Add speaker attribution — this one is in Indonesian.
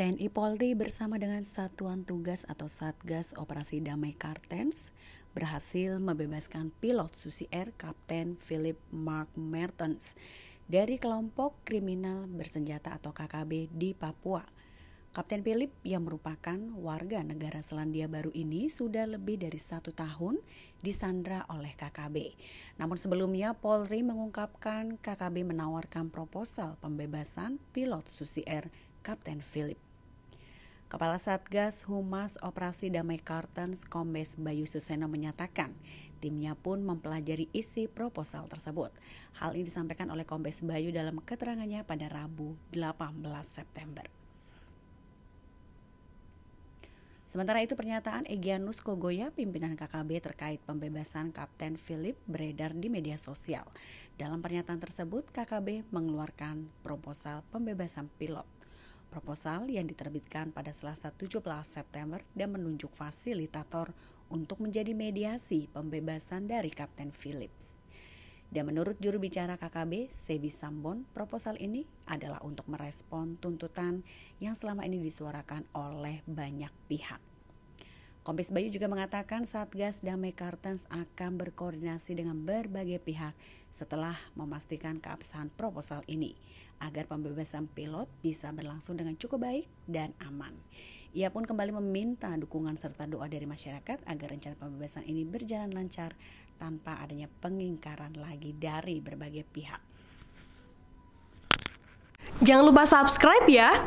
Speaker 1: TNI Polri bersama dengan Satuan Tugas atau Satgas Operasi Damai Kartens berhasil membebaskan pilot Susi Air Kapten Philip Mark Mertens dari kelompok kriminal bersenjata atau KKB di Papua. Kapten Philip yang merupakan warga negara Selandia Baru ini sudah lebih dari satu tahun disandra oleh KKB. Namun sebelumnya Polri mengungkapkan KKB menawarkan proposal pembebasan pilot Susi Air Kapten Philip. Kepala Satgas Humas Operasi Damai Kartens Kombes Bayu Suseno menyatakan, timnya pun mempelajari isi proposal tersebut. Hal ini disampaikan oleh Kombes Bayu dalam keterangannya pada Rabu 18 September. Sementara itu pernyataan Egyanus Kogoya, pimpinan KKB terkait pembebasan Kapten Philip beredar di media sosial. Dalam pernyataan tersebut, KKB mengeluarkan proposal pembebasan pilot Proposal yang diterbitkan pada Selasa 17 September dan menunjuk fasilitator untuk menjadi mediasi pembebasan dari Kapten Phillips. Dan menurut juru bicara KKB, Sebi Sambon, proposal ini adalah untuk merespon tuntutan yang selama ini disuarakan oleh banyak pihak. Kompis Bayu juga mengatakan Satgas Damai Kartens akan berkoordinasi dengan berbagai pihak setelah memastikan keabsahan proposal ini agar pembebasan pilot bisa berlangsung dengan cukup baik dan aman. Ia pun kembali meminta dukungan serta doa dari masyarakat agar rencana pembebasan ini berjalan lancar tanpa adanya pengingkaran lagi dari berbagai pihak.
Speaker 2: Jangan lupa subscribe ya.